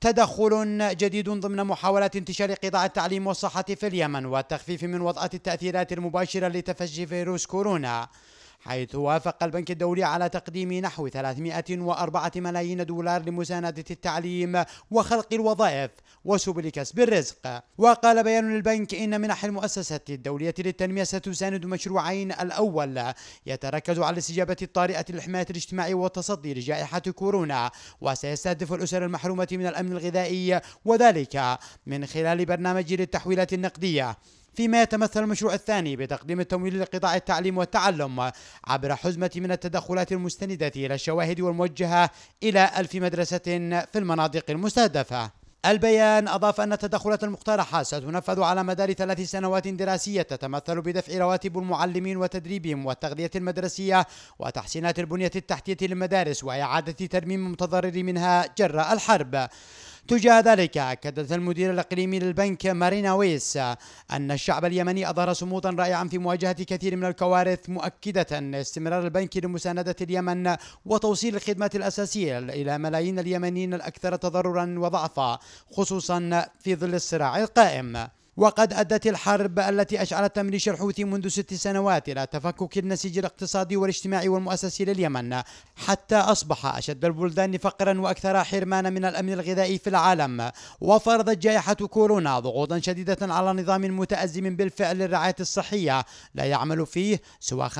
تدخل جديد ضمن محاولات انتشار قطاع التعليم والصحة في اليمن والتخفيف من وطأة التأثيرات المباشرة لتفشي فيروس كورونا حيث وافق البنك الدولي على تقديم نحو 304 ملايين دولار لمساندة التعليم وخلق الوظائف وسبل كسب الرزق وقال بيان البنك إن منح المؤسسة الدولية للتنمية ستساند مشروعين الأول يتركز على الاستجابة الطارئة للحماية الاجتماعية والتصدي لجائحة كورونا وسيستهدف الأسر المحرومة من الأمن الغذائي وذلك من خلال برنامج للتحويلات النقدية فيما يتمثل المشروع الثاني بتقديم التمويل لقطاع التعليم والتعلم عبر حزمة من التدخلات المستندة إلى الشواهد والموجهة إلى ألف مدرسة في المناطق المستهدفة البيان أضاف أن التدخلات المقترحة ستنفذ على مدار ثلاث سنوات دراسية تتمثل بدفع رواتب المعلمين وتدريبهم والتغذية المدرسية وتحسينات البنية التحتية للمدارس وإعادة ترميم المتضرر منها جراء الحرب تجاه ذلك أكدت المدير الإقليمي للبنك مارينا ويس أن الشعب اليمني أظهر صمودا رائعا في مواجهة كثير من الكوارث مؤكدة استمرار البنك لمساندة اليمن وتوصيل الخدمات الأساسية إلى ملايين اليمنيين الأكثر تضررا وضعفا خصوصا في ظل الصراع القائم وقد أدت الحرب التي أشعلت ميليشيا الحوثي منذ ست سنوات إلى تفكك النسيج الاقتصادي والاجتماعي والمؤسسي لليمن حتى أصبح أشد البلدان فقرا وأكثر حرمانا من الأمن الغذائي في العالم وفرضت جائحة كورونا ضغوطا شديدة على نظام متأزم بالفعل للرعاية الصحية لا يعمل فيه سوى 50%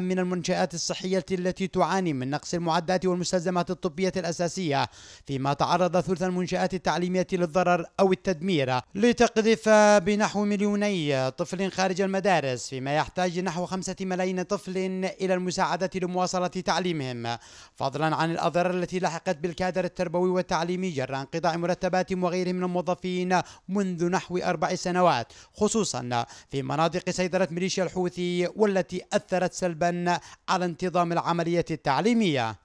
من المنشآت الصحية التي تعاني من نقص المعدات والمستلزمات الطبية الأساسية فيما تعرض ثلث المنشآت التعليمية للضرر أو التدمير لتقذف بنحو مليوني طفل خارج المدارس فيما يحتاج نحو خمسة ملايين طفل إلى المساعدة لمواصلة تعليمهم فضلا عن الأضرار التي لحقت بالكادر التربوي والتعليمي جراء انقطاع مرتبات وغيرهم من الموظفين منذ نحو أربع سنوات خصوصا في مناطق سيطرة ميليشيا الحوثي والتي أثرت سلبا على انتظام العملية التعليمية